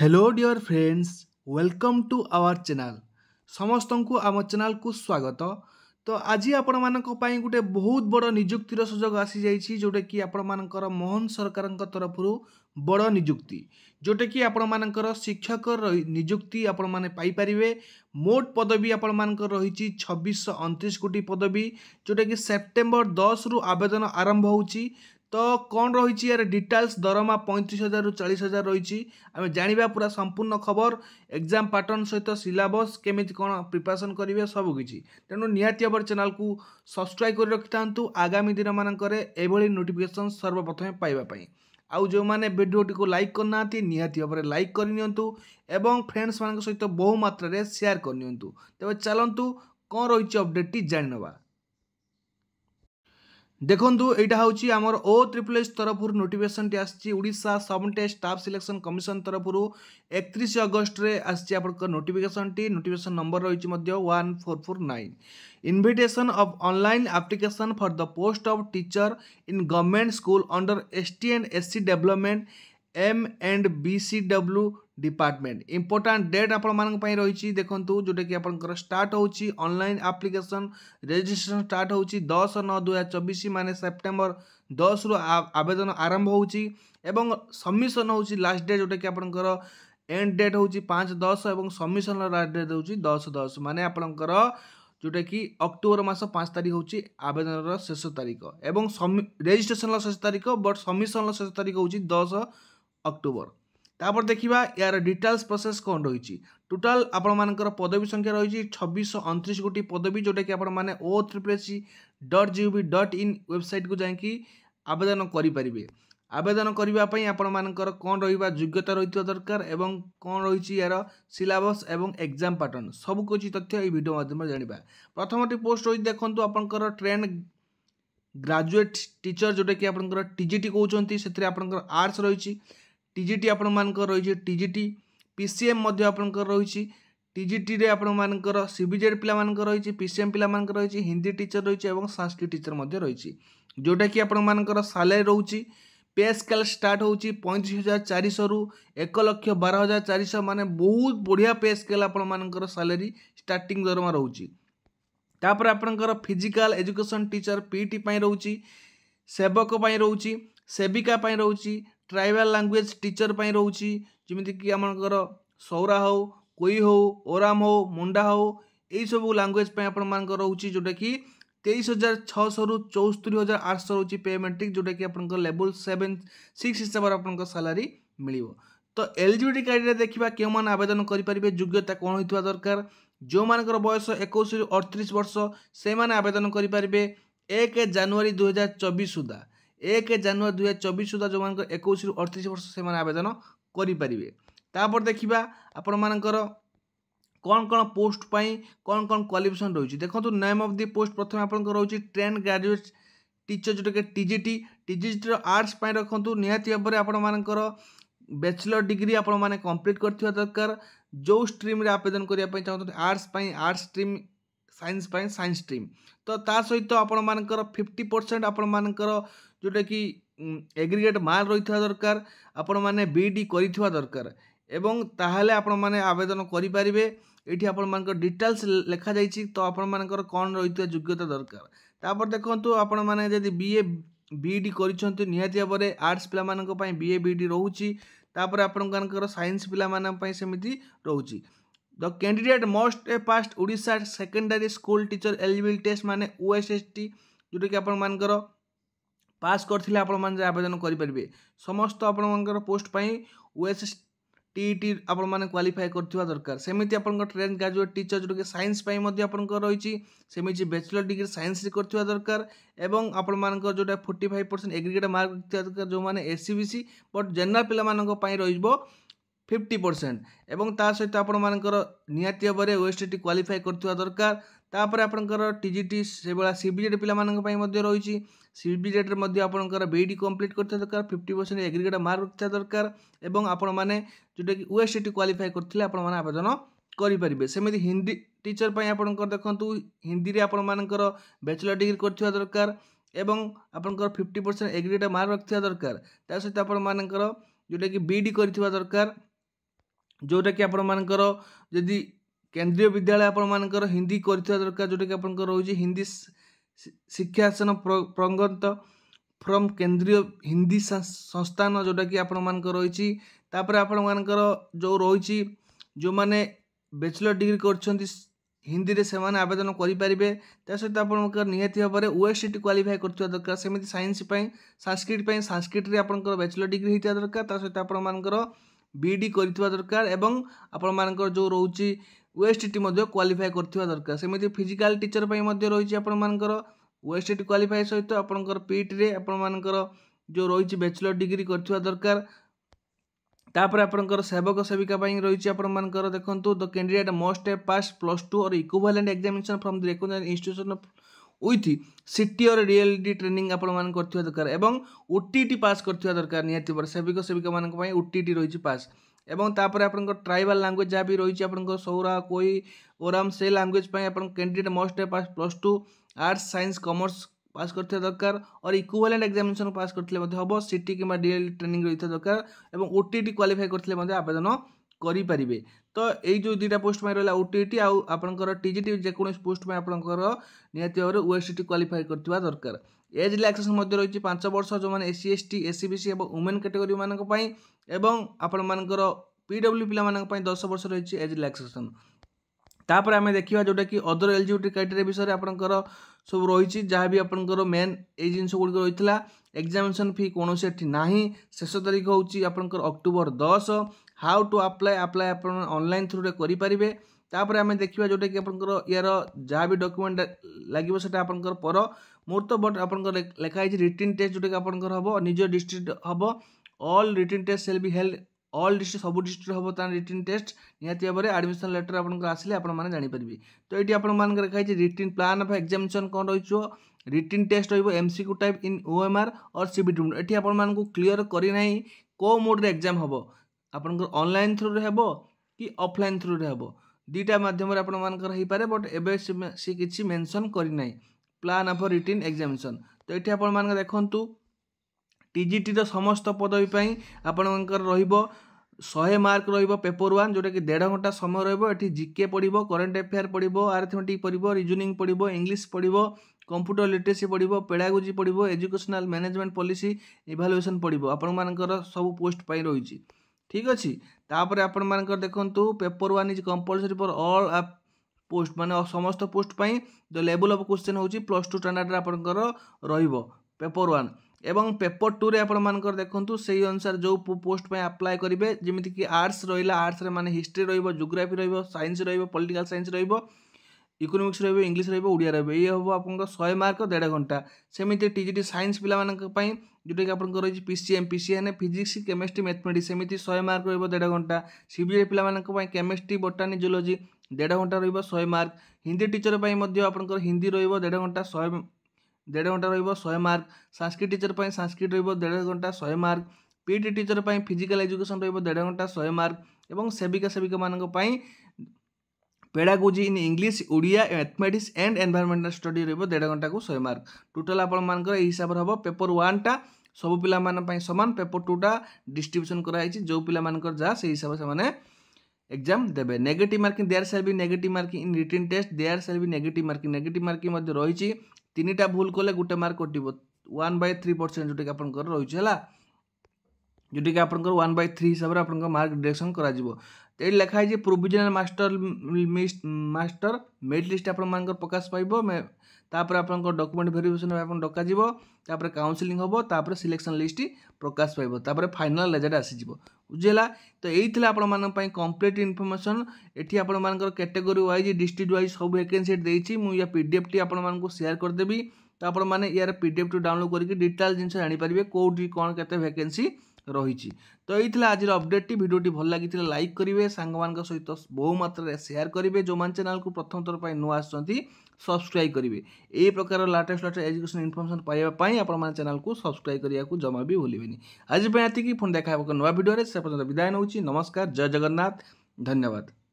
hello dear friends welcome to our channel ସମସ୍ତଙ୍କୁ ଆମ ଚ୍ୟାନେଲ୍କୁ ସ୍ୱାଗତ ତ ଆଜି ଆପଣମାନଙ୍କ ପାଇଁ ଗୋଟେ ବହୁତ ବଡ଼ ନିଯୁକ୍ତିର ସୁଯୋଗ ଆସିଯାଇଛି ଯେଉଁଟାକି ଆପଣମାନଙ୍କର ମୋହନ ସରକାରଙ୍କ ତରଫରୁ ବଡ଼ ନିଯୁକ୍ତି ଯେଉଁଟାକି ଆପଣମାନଙ୍କର ଶିକ୍ଷକ ନିଯୁକ୍ତି ଆପଣମାନେ ପାଇପାରିବେ ମୋଟ ପଦବୀ ଆପଣମାନଙ୍କର ରହିଛି ଛବିଶଶହ ଅଣତିରିଶ କୋଟି ପଦବୀ ଯେଉଁଟାକି ସେପ୍ଟେମ୍ବର ଦଶରୁ ଆବେଦନ ଆରମ୍ଭ ହେଉଛି ତ କ'ଣ ରହିଛି ଏହାର ଡିଟେଲ୍ସ ଦରମା ପଇଁତିରିଶ ହଜାରରୁ ଚାଳିଶ ହଜାର ରହିଛି ଆମେ ଜାଣିବା ପୁରା ସମ୍ପୂର୍ଣ୍ଣ ଖବର ଏକ୍ଜାମ୍ ପାଟର୍ନ ସହିତ ସିଲାବସ୍ କେମିତି କ'ଣ ପ୍ରିପାରେସନ୍ କରିବେ ସବୁକିଛି ତେଣୁ ନିହାତି ଭାବରେ ଚ୍ୟାନେଲ୍କୁ ସବସ୍କ୍ରାଇବ୍ କରି ରଖିଥାନ୍ତୁ ଆଗାମୀ ଦିନମାନଙ୍କରେ ଏଭଳି ନୋଟିଫିକେସନ୍ ସର୍ବପ୍ରଥମେ ପାଇବା ପାଇଁ ଆଉ ଯେଉଁମାନେ ଭିଡ଼ିଓଟିକୁ ଲାଇକ୍ କରିନାହାନ୍ତି ନିହାତି ଭାବରେ ଲାଇକ୍ କରିନିଅନ୍ତୁ ଏବଂ ଫ୍ରେଣ୍ଡସ୍ମାନଙ୍କ ସହିତ ବହୁ ମାତ୍ରାରେ ସେୟାର କରିନିଅନ୍ତୁ ତେବେ ଚାଲନ୍ତୁ କ'ଣ ରହିଛି ଅପଡ଼େଟ୍ଟି ଜାଣିନେବା ଦେଖନ୍ତୁ ଏଇଟା ହେଉଛି ଆମର ଓ ଟ୍ରିପଲ୍ ଏସ୍ ତରଫରୁ ନୋଟିଫିକେସନ୍ଟି ଆସିଛି ଓଡ଼ିଶା ସମଣ୍ଟେ ଷ୍ଟାଫ୍ ସିଲେକ୍ସନ୍ କମିଶନ୍ ତରଫରୁ ଏକତିରିଶ ଅଗଷ୍ଟରେ ଆସିଛି ଆପଣଙ୍କ ନୋଟିଫିକେସନ୍ଟି ନୋଟିଫିକେସନ୍ ନମ୍ବର ରହିଛି ମଧ୍ୟ one four four nine invitation of online application for the post of teacher in government school under S T and S C development M and BCW department important date ଆପଣମାନଙ୍କ ପାଇଁ ରହିଛି ଦେଖନ୍ତୁ ଯେଉଁଟାକି ଆପଣଙ୍କର start ହେଉଛି online application registration start ହେଉଛି ଦଶ ନଅ ଦୁଇହଜାର ଚବିଶ ମାନେ ସେପ୍ଟେମ୍ବର ଦଶରୁ ଆବେଦନ ଆରମ୍ଭ ହେଉଛି ଏବଂ ସବମିସନ୍ ହେଉଛି ଲାଷ୍ଟ ଡେଟ୍ ଯେଉଁଟାକି ଆପଣଙ୍କର ଏଣ୍ଡ ଡେଟ୍ ହେଉଛି ପାଞ୍ଚ ଦଶ ଏବଂ ସବମିସନ୍ର ଲାଷ୍ଟ ଡେଟ୍ ହେଉଛି ଦଶ ଦଶ ମାନେ ଆପଣଙ୍କର ଯେଉଁଟାକି ଅକ୍ଟୋବର ମାସ ପାଞ୍ଚ ତାରିଖ ହେଉଛି ଆବେଦନର ଶେଷ ତାରିଖ ଏବଂ ରେଜିଷ୍ଟ୍ରେସନ୍ର ଶେଷ ତାରିଖ ବଟ୍ ସବମିସନ୍ର ଶେଷ ତାରିଖ ହେଉଛି ଦଶ অক্টোবর তাপরে দেখিবা ইয়ার ডিটেলস প্রসেস কোণ রয়েছে টোটাল আপনার পদবী সংখ্যা রয়েছে ছবিশশো অনত্রিশ গোটি পদবী যেটাকি আপনার O triple S C dot G O V dot in ওয়েবসাইটকু যাই আবেদন করে আবেদন করা আপনার কম রহবা যোগ্যতা রয়েছে দরকার এবং কম রয়েছে ইয়ার সিলাবস এবং এক্সাম প্যাটর্ন সবু কিছু তথ্য এই ভিডিও মাধ্যমে জাঁয়া প্রথমটি পোস্ট রয়েছে দেখুন আপনার ট্রেন গ্রাজুয়েট টিচর যেটাকি আপনার টিজিটি কৌন সে আপনার আর্টস রয়েছে ଟିଜିଟି ଆପଣମାନଙ୍କର ରହିଛି ଟିଜିଟି ପିସିଏମ୍ ମଧ୍ୟ ଆପଣଙ୍କର ରହିଛି ଟିଜିଟିରେ ଆପଣମାନଙ୍କର ସିବିଜେଡ୍ ପିଲାମାନଙ୍କର ରହିଛି ପିସିଏମ୍ ପିଲାମାନଙ୍କର ରହିଛି ହିନ୍ଦୀ ଟିଚର ରହିଛି ଏବଂ ସାଂସ୍କ୍ରିଟ ଟିଚର ମଧ୍ୟ ରହିଛି ଯେଉଁଟାକି ଆପଣମାନଙ୍କର ସାଲାରୀ ରହୁଛି ପେ ସ୍କେଲ୍ ଷ୍ଟାର୍ଟ ହେଉଛି ପଇଁତିରିଶ ହଜାର ଚାରିଶହରୁ ଏକ ଲକ୍ଷ ବାର ହଜାର ଚାରିଶହ ମାନେ ବହୁତ ବଢ଼ିଆ ପେ ସ୍କେଲ୍ ଆପଣମାନଙ୍କର ସାଲାରୀ ଷ୍ଟାର୍ଟିଂ ଦରମା ରହୁଛି ତାପରେ ଆପଣଙ୍କର ଫିଜିକାଲ୍ ଏଜୁକେସନ୍ ଟିଚର ପିଇଟି ପାଇଁ ରହୁଛି ସେବକ ପାଇଁ ରହୁଛି ସେବିକା ପାଇଁ ରହୁଛି ট্রাইবাল ଲାଙ୍ଗୁଏଜ୍ ଟିଚର୍ ପାଇଁ ରହୁଛି ଯେମିତିକି ଆପଣଙ୍କର ସୌରା ହେଉ କୋଇ ହେଉ ଓରାମ ହେଉ ମୁଣ୍ଡା ହେଉ ଏହିସବୁ ଲାଙ୍ଗୁଏଜ୍ ପାଇଁ ଆପଣମାନଙ୍କର ରହୁଛି ଯେଉଁଟାକି ତେଇଶ ହଜାର ଛଅଶହରୁ ଚଉସ୍ତରି ହଜାର ଆଠଶହ ରହୁଛି ପେ ମେଟ୍ରିକ୍ ଯେଉଁଟାକି ଆପଣଙ୍କ ଲେବୁଲ୍ ସେଭେନ୍ ସିକ୍ସ ହିସାବରେ ଆପଣଙ୍କ ସାଲାରୀ ମିଳିବ ତ ଏଲିଜିବିଲିଟି କ୍ରାଇଟେରିଆ ଦେଖିବା କେଉଁମାନେ ଆବେଦନ କରିପାରିବେ ଯୋଗ୍ୟତା କ'ଣ ହୋଇଥିବା ଦରକାର ଯେଉଁମାନଙ୍କର ବୟସ ଏକୋଇଶରୁ ଅଠତିରିଶ ବର୍ଷ ସେମାନେ ଆବେଦନ କରିପାରିବେ ଏକ ଜାନୁଆରୀ ଦୁଇହଜାର ଚବିଶ ସୁଦ୍ଧା ଏକ ଜାନୁଆରୀ ଦୁଇହଜାର ଚବିଶ ସୁଦ୍ଧା ଯେଉଁମାନଙ୍କର ଏକୋଇଶରୁ ଅଠତିରିଶ ବର୍ଷ ସେମାନେ ଆବେଦନ କରିପାରିବେ ତାପରେ ଦେଖିବା ଆପଣମାନଙ୍କର କ'ଣ କ'ଣ ପୋଷ୍ଟ ପାଇଁ କ'ଣ କ'ଣ କ୍ୱାଲିଫିକେସନ୍ ରହିଛି ଦେଖନ୍ତୁ ନେମ୍ ଅଫ୍ ଦି ପୋଷ୍ଟ ପ୍ରଥମେ ଆପଣଙ୍କର ରହୁଛି ଟ୍ରେନ୍ ଗ୍ରାଜୁଏଟ୍ ଟିଚର ଯେଉଁଟାକି ଟିଜିଟି ଟିଜିଟିର ଆର୍ଟ୍ସ ପାଇଁ ରଖନ୍ତୁ ନିହାତି ଭାବରେ ଆପଣମାନଙ୍କର ବ୍ୟାଚଲର୍ ଡିଗ୍ରୀ ଆପଣମାନେ କମ୍ପ୍ଲିଟ୍ କରିଥିବା ଦରକାର ଯେଉଁ ଷ୍ଟ୍ରିମ୍ରେ ଆବେଦନ କରିବା ପାଇଁ ଚାହୁଁଛନ୍ତି ଆର୍ଟ୍ସ ପାଇଁ ଆର୍ଟ୍ସ ଷ୍ଟ୍ରିମ୍ ସାଇନ୍ସ ପାଇଁ ସାଇନ୍ସ ଷ୍ଟ୍ରିମ୍ ତ ତା ସହିତ ଆପଣମାନଙ୍କର ଫିଫ୍ଟି ପରସେଣ୍ଟ ଆପଣମାନଙ୍କର ଯେଉଁଟାକି ଏଗ୍ରିଗେଟ୍ ମାର୍କ ରହିଥିବା ଦରକାର ଆପଣମାନେ ବି ଇ ଡ଼ି କରିଥିବା ଦରକାର ଏବଂ ତାହେଲେ ଆପଣମାନେ ଆବେଦନ କରିପାରିବେ ଏଇଠି ଆପଣମାନଙ୍କ ଡିଟେଲ୍ସ ଲେଖାଯାଇଛି ତ ଆପଣମାନଙ୍କର କ'ଣ ରହିଥିବା ଯୋଗ୍ୟତା ଦରକାର ତାପରେ ଦେଖନ୍ତୁ ଆପଣମାନେ ଯଦି ବି ଏ ବି ଇ ଡ଼ି କରିଛନ୍ତି ନିହାତି ଭାବରେ ଆର୍ଟ୍ସ ପିଲାମାନଙ୍କ ପାଇଁ ବି ଏ ବି ଇ ଡ଼ି ରହୁଛି ତାପରେ ଆପଣମାନଙ୍କର ସାଇନ୍ସ ପିଲାମାନଙ୍କ ପାଇଁ ସେମିତି ରହୁଛି the candidate must a past Odisha secondary school teacher eligible test ମାନେ ଓ ଏସ୍ ଏସ୍ ଟି ଯେଉଁଟାକି ଆପଣମାନଙ୍କର ପାସ୍ କରିଥିଲେ ଆପଣମାନେ ଆବେଦନ କରିପାରିବେ ସମସ୍ତ ଆପଣମାନଙ୍କର ପୋଷ୍ଟ ପାଇଁ ଓଏସ୍ ଟି ଆପଣମାନେ କ୍ୱାଲିଫାଏ କରିଥିବା ଦରକାର ସେମିତି ଆପଣଙ୍କ ଟ୍ରେନ୍ ଗ୍ରାଜୁଏଟ୍ ଟିଚର୍ ଯେଉଁଟାକି ସାଇନ୍ସ ପାଇଁ ମଧ୍ୟ ଆପଣଙ୍କର ରହିଛି ସେମିତି ବ୍ୟାଚଲର୍ ଡିଗ୍ରୀ ସାଇନ୍ସରେ କରିଥିବା ଦରକାର ଏବଂ ଆପଣମାନଙ୍କର ଯେଉଁଟା forty five percent aggregate mark ରଖିଥିବା ଦରକାର ଯେଉଁମାନେ S C B C but general ପିଲାମାନଙ୍କ ପାଇଁ ରହିବ ଫିଫ୍ଟି ପରସେଣ୍ଟ ଏବଂ ତା ସହିତ ଆପଣମାନଙ୍କର ନିହାତି ଭାବରେ ଓଏସ୍ଟି କ୍ୱାଲିଫାଏ କରିଥିବା ଦରକାର ତାପରେ ଆପଣଙ୍କର ଟି ଜି ଟି ସେଭଳିଆ ସି ବି ସିବିଜେଡ଼ ପିଲାମାନଙ୍କ ପାଇଁ ମଧ୍ୟ ରହିଛି ସି ବି ସିବିଜେଡ଼ରେ ମଧ୍ୟ ଆପଣଙ୍କର ବି ଇ ଡ଼ି କମ୍ପ୍ଲିଟ୍ କରିଥିବା ଦରକାର ଫିଫ୍ଟି ପରସେଣ୍ଟ ଏଗ୍ରିଗେଟ୍ ମାର୍କ ରଖିଥିବା ଦରକାର ଏବଂ ଆପଣମାନେ ଯେଉଁଟାକି ଓଏସ୍ସିଟି କ୍ୱାଲିଫାଏ କରିଥିଲେ ଆପଣମାନେ ଆବେଦନ କରିପାରିବେ ସେମିତି ହିନ୍ଦୀ ଟିଚର୍ ପାଇଁ ଆପଣଙ୍କର ଦେଖନ୍ତୁ ହିନ୍ଦୀରେ ଆପଣମାନଙ୍କର ବ୍ୟାଚଲର୍ ଡିଗ୍ରୀ କରିଥିବା ଦରକାର ଏବଂ ଆପଣଙ୍କର ଫିଫ୍ଟି ପରସେଣ୍ଟ ଏଗ୍ରିଗେଟ୍ ମାର୍କ ରଖିଥିବା ଦରକାର ତା ସହିତ ଆପଣମାନଙ୍କର ଯେଉଁଟାକି ବି ଇ ଡି କରିଥିବା ଦରକାର ଯେଉଁଟାକି ଆପଣମାନଙ୍କର ଯଦି କେନ୍ଦ୍ରୀୟ ବିଦ୍ୟାଳୟ ଆପଣମାନଙ୍କର ହିନ୍ଦୀ କରିଥିବା ଦରକାର ଯେଉଁଟାକି ଆପଣଙ୍କର ରହୁଛି ହିନ୍ଦୀ ଶିକ୍ଷାସନ ପ୍ରଙ୍ଗତ ଫ୍ରମ୍ କେନ୍ଦ୍ରୀୟ ହିନ୍ଦୀ ସଂସ୍ଥାନ ଯେଉଁଟାକି ଆପଣମାନଙ୍କର ରହିଛି ତାପରେ ଆପଣମାନଙ୍କର ଯେଉଁ ରହିଛି ଯେଉଁମାନେ ବ୍ୟାଚଲର୍ ଡିଗ୍ରୀ କରିଛନ୍ତି ହିନ୍ଦୀରେ ସେମାନେ ଆବେଦନ କରିପାରିବେ ତା ସହିତ ଆପଣଙ୍କର ନିହାତି ଭାବରେ ଓଏସ୍ସିଟି କ୍ୱାଲିଫାଏ କରୁଥିବା ଦରକାର ସେମିତି ସାଇନ୍ସ ପାଇଁ ସାଂସ୍କ୍ରିଟ୍ ପାଇଁ ସାଂସ୍କ୍ରିଟ୍ରେ ଆପଣଙ୍କର ବ୍ୟାଚଲର୍ ଡିଗ୍ରୀ ହେଇଥିବା ଦରକାର ତା ସହିତ ଆପଣମାନଙ୍କର ବିଇଡ଼ି କରିଥିବା ଦରକାର ଏବଂ ଆପଣମାନଙ୍କର ଯେଉଁ ରହୁଛି ওএসটিটি ମଧ୍ୟ କ୍ୱାଲିଫାଏ କରିଥିବା ଦରକାର ସେମିତି ଫିଜିକାଲ୍ ଟିଚର୍ ପାଇଁ ମଧ୍ୟ ରହିଛି ଆପଣମାନଙ୍କର ଓଏସ୍ଟିଟି କ୍ୱାଲିଫାଏ ସହିତ ଆପଣଙ୍କର ପିଇଟିରେ ଆପଣମାନଙ୍କର ଯେଉଁ ରହିଛି ବ୍ୟାଚଲର୍ ଡିଗ୍ରୀ କରିଥିବା ଦରକାର ତାପରେ ଆପଣଙ୍କର ସେବକ ସେବିକା ପାଇଁ ରହିଛି ଆପଣମାନଙ୍କର ଦେଖନ୍ତୁ the candidate must have pass plus two or equivalent examination from the recognised institution of with CT or DElEd training ଆପଣମାନେ କରିଥିବା ଦରକାର ଏବଂ ଓଟିଇଟି ପାସ୍ କରିଥିବା ଦରକାର ନିହାତି ଭାବରେ ସେବିକ ସେବିକାମାନଙ୍କ ପାଇଁ ଓଟିଇଟି ରହିଛି ପାସ୍ এবং তাপরে আপনার ট্রাইবাল ল্যাঙ্গুয়েজ যা বি রয়েছে আপনার সৌরা কোই ওরাম সে ল্যাঙ্গুয়েজ আপন candidate must plus two arts science commerce pass করতে দরকার অর ইকুয়ালেন্ট এক্সামিনেশন পাস করলে হব সিটি কিংবা ডিএল ট্রেনিং রয়েছে দরকার এবং ওটিটি কোয়ালিফাই করলে আবেদন କରିପାରିବେ ତ ଏଇ ଯେଉଁ ଦୁଇଟା ପୋଷ୍ଟ ପାଇଁ ରହିଲା ଓ ଟି ଟି ଆଉ ଆପଣଙ୍କର ଟି ଜି ଟି ଯେକୌଣସି ପୋଷ୍ଟ ପାଇଁ ଆପଣଙ୍କର ନିହାତି ଭାବରେ ଓ ଏସ୍ ଟି କ୍ୱାଲିଫାଏ କରିଥିବା ଦରକାର এজ রিଲାକ୍সেସନ୍ ମଧ୍ୟ ରହିଛି ପାଞ୍ଚ ବର୍ଷ ଯେଉଁମାନେ SC S T SC B C ଏବଂ ଓମେନ୍ କାଟେଗୋରୀମାନଙ୍କ ପାଇଁ ଏବଂ ଆପଣମାନଙ୍କର ପି ଡବ୍ଲ୍ୟୁ ପିଲାମାନଙ୍କ ପାଇଁ ଦଶ ବର୍ଷ ରହିଛି ଏଜ୍ ରିଲାକ୍ସେସନ୍ ତାପରେ ଆମେ ଦେଖିବା ଯେଉଁଟାକି ଅଦର ଏଲିଜିବିଲିଟି କ୍ରାଇଟେରିଆ ବିଷୟରେ ଆପଣଙ୍କର ସବୁ ରହିଛି ଯାହା ବି ଆପଣଙ୍କର ମେନ୍ ଏଇ ଜିନିଷ ଗୁଡ଼ିକ ରହିଥିଲା ଏକ୍ଜାମିନେସନ୍ ଫି କୌଣସି ଏଠି ନାହିଁ ଶେଷ ତାରିଖ ହେଉଛି ଆପଣଙ୍କର ଅକ୍ଟୋବର ଦଶ ହାଉ ଟୁ ଆପ୍ଲାଏ ଆପ୍ଲାଏ ଆପଣ ଅନଲାଇନ୍ ଥ୍ରୁରେ କରିପାରିବେ ତାପରେ ଆମେ ଦେଖିବା ଯେଉଁଟାକି ଆପଣଙ୍କର ୟାର ଯାହା ବି ଡକ୍ୟୁମେଣ୍ଟ ଲାଗିବ ସେଇଟା ଆପଣଙ୍କର ପର ମୁହୂର୍ତ୍ତ ବଟ୍ ଆପଣଙ୍କର ଲେଖା ହେଇଛି ରିଟିନ୍ ଟେଷ୍ଟ ଯେଉଁଟାକି ଆପଣଙ୍କର ହେବ ନିଜ ଡିଷ୍ଟ୍ରିକ୍ଟ ହେବ all written test shall be held all district ସବୁ ଡିଷ୍ଟ୍ରିକ୍ଟ ହେବ ତାର ରିଟିନ୍ ଟେଷ୍ଟ ନିହାତି ଭାବରେ ଆଡ଼ମିସନ୍ ଲେଟର୍ ଆପଣଙ୍କର ଆସିଲେ ଆପଣମାନେ ଜାଣିପାରିବେ ତ ଏଠି ଆପଣମାନଙ୍କର ଲେଖା ହେଇଛି ରିଟିନ୍ ପ୍ଲାନ୍ ଅଫ୍ ଏକ୍ଜାମିନେସନ୍ କ'ଣ ରହିଥିବ ରିଟିନ୍ ଟେଷ୍ଟ ରହିବ MCQ type in O M R or C B T ଏଠି ଆପଣମାନଙ୍କୁ କ୍ଲିଅର୍ କରିନାହିଁ କେଉଁ ମୋଡ଼୍ରେ ଏକ୍ଜାମ୍ ହେବ ଆପଣଙ୍କର ଅନଲାଇନ୍ ଥ୍ରୁରେ ହେବ କି ଅଫଲାଇନ୍ ଥ୍ରୁରେ ହେବ ଦୁଇଟା ମାଧ୍ୟମରେ ଆପଣମାନଙ୍କର ହେଇପାରେ ବଟ୍ ଏବେ ସେ କିଛି ମେନସନ୍ କରିନାହିଁ ପ୍ଲାନ୍ ଅଫ୍ ରିଟିନ୍ ଏକ୍ଜାମିନେସନ୍ ତ ଏଠି ଆପଣମାନେ ଦେଖନ୍ତୁ ଟିଜିଟିର ସମସ୍ତ ପଦବୀ ପାଇଁ ଆପଣମାନଙ୍କର ରହିବ ଶହେ ମାର୍କ ରହିବ ପେପର ୱାନ୍ ଯେଉଁଟାକି ଦେଢ଼ ଘଣ୍ଟା ସମୟ ରହିବ ଏଠି ଜିକେ ପଡ଼ିବ କରେଣ୍ଟ ଆଫେୟାର୍ ପଡ଼ିବ ଆର୍ଥମେଟିକ୍ ପଡ଼ିବ ରିଜନିଂ ପଡ଼ିବ ଇଂଲିଶ ପଡ଼ିବ କମ୍ପ୍ୟୁଟର ଲିଟରେସି ପଡ଼ିବ ପେଡ଼ାଗୋଜି ପଡ଼ିବ ଏଜୁକେସନାଲ୍ ମ୍ୟାନେଜମେଣ୍ଟ ପଲିସି ଇଭାଲୁଏସନ୍ ପଡ଼ିବ ଆପଣମାନଙ୍କର ସବୁ ପୋଷ୍ଟ ପାଇଁ ରହିଛି ঠিক ଅଛି ତାପରେ ଆପଣମାନଙ୍କର ଦେଖନ୍ତୁ paper one is compulsory for all post ମାନେ ସମସ୍ତ ପୋଷ୍ଟ ପାଇଁ ଦ ଲେବୁଲ୍ ଅଫ୍ କ୍ୱେଶ୍ଚନ୍ ହେଉଛି ପ୍ଲସ୍ ଟୁ ଷ୍ଟାଣ୍ଡାର୍ଡ଼ରେ ଆପଣଙ୍କର ରହିବ ପେପର୍ ୱାନ୍ ଏବଂ ପେପର୍ ଟୁରେ ଆପଣମାନଙ୍କର ଦେଖନ୍ତୁ ସେଇ ଅନୁସାରେ ଯେଉଁ ପୋଷ୍ଟ ପାଇଁ ଆପ୍ଲାଏ କରିବେ ଯେମିତିକି ଆର୍ଟ୍ସ ରହିଲା ଆର୍ଟ୍ସରେ ମାନେ ହିଷ୍ଟ୍ରି ରହିବ ଜୋଗ୍ରାଫି ରହିବ ସାଇନ୍ସ ରହିବ ପଲିଟିକାଲ୍ ସାଇନ୍ସ ରହିବ ইকোনোমিক্স ରହିବ ଇଂଲିଶ ରହିବ ଓଡ଼ିଆ ରହିବ ଏଇ ହେବ ଆପଣଙ୍କ ଶହେ ମାର୍କ ଦେଢ଼ ଘଣ୍ଟା ସେମିତି ଟି ଜି ଟି ସାଇନ୍ସ ପିଲାମାନଙ୍କ ପାଇଁ ଯେଉଁଟାକି ଆପଣଙ୍କର ରହିଛି P C M P C N physics chemistry mathematics ସେମିତି ଶହେ ମାର୍କ ରହିବ ଦେଢ଼ ଘଣ୍ଟା ସି ବି ଆଇ ପିଲାମାନଙ୍କ ପାଇଁ କେମିଷ୍ଟ୍ରି ବଟାନି ଜୁଲୋଜି ଦେଢ଼ ଘଣ୍ଟା ରହିବ ଶହେ ମାର୍କ ହିନ୍ଦୀ ଟିଚର ପାଇଁ ମଧ୍ୟ ଆପଣଙ୍କର ହିନ୍ଦୀ ରହିବ ଦେଢ଼ ଘଣ୍ଟା ଶହେ ଦେଢ଼ ଘଣ୍ଟା ରହିବ ଶହେ ମାର୍କ ସାଂସ୍କ୍ରିଟ ଟିଚର ପାଇଁ ସାଂସ୍କ୍ରିଟ ରହିବ ଦେଢ଼ ଘଣ୍ଟା ଶହେ ମାର୍କ ପିଇଟି ଟିଚର ପାଇଁ ଫିଜିକାଲ ଏଜୁକେସନ୍ ରହିବ ଦେଢ଼ ଘଣ୍ଟା ଶହେ ମାର୍କ ଏବଂ ସେବିକା ସେବିକାମାନଙ୍କ ପାଇଁ pedagogy in English Odia mathematics and environmental study রহব দেড় ঘন্টা কু শহে মার্ক টোটাল আপনার এই হিসাবে হব পেপর ওয়ানটা সব পিলামানাই সমান পেপর টুটা ডিস্ট্রিবিউশন করা হয়েছে যে পিলামানকর যা সেই হিসাবে সে এক্সাম দেবে negative marking there shall be negative marking in written test there shall be negative marking negative marking মধ্যে রয়েছে তিনটা ভুল কলে গোটে মার্ক কটিব ওয়ান বাই থ্রি পরসেন্ট যেটাকি আপনার রয়েছে হল যেটাকি আপনার ওয়ান বাই থ্রি হিসাবে আপনার মার্ক ডিরেকশন করা তো এটি লেখা হয়েছে provisional master master merit list আপনার প্রকাশ পাইব তাপরে আপনার ডকুমেন্ট ভেরিফিকেসন আপনার ডকাযিব তাপরে কাউন্সেলিং হব তাপরে সিলেকশন লিষ্ট প্রকাশ পাইব তাপরে ফাইনাল রেজল্ট আসিযোগ বুঝিলা তো এই আপনার কমপ্লিট ইনফরমেসন এটি আপনার ক্যাটেগোরি ওয়াইজ ডিস্ট্রিক্ট ওয়াইজ সব ভ্যাকেন্সি দিয়েছি মু ইয়া পিডিএফটি আপনার সেয়ার করেদেবি তো আপনার ইয়ার পিডিএফটি ডাউনলোড করি ডিটেল জিনিস জাঁপারে কোটি কোণ কেতে ভ্যাকেন্সি ରହିଛି ତ ଏଇଥିଲା ଆଜିର ଅପଡେଟ୍ଟି ଭିଡ଼ିଓଟି ଭଲ ଲାଗିଥିଲା ଲାଇକ୍ କରିବେ ସାଙ୍ଗମାନଙ୍କ ସହିତ ବହୁ ମାତ୍ରାରେ ସେୟାର କରିବେ ଯେଉଁମାନେ ଚ୍ୟାନେଲକୁ ପ୍ରଥମ ଥର ପାଇଁ ନୂଆ ଆସୁଛନ୍ତି ସବସ୍କ୍ରାଇବ୍ କରିବେ ଏହି ପ୍ରକାର ଲାଟେଷ୍ଟ ଲାଟେଷ୍ଟ ଏଜୁକେସନ୍ ଇନଫର୍ମେସନ୍ ପାଇବା ପାଇଁ ଆପଣମାନେ ଚ୍ୟାନେଲକୁ ସବସ୍କ୍ରାଇବ୍ କରିବାକୁ ଜମା ବି ଭୁଲିବେନି ଆଜି ପାଇଁ ଏତିକି ପୁଣି ଦେଖା ହେବ ଏକ ନୂଆ ଭିଡ଼ିଓରେ ସେ ପର୍ଯ୍ୟନ୍ତ ବିଦାୟ ନେଉଛି ନମସ୍କାର ଜୟ ଜଗନ୍ନାଥ ଧନ୍ୟବାଦ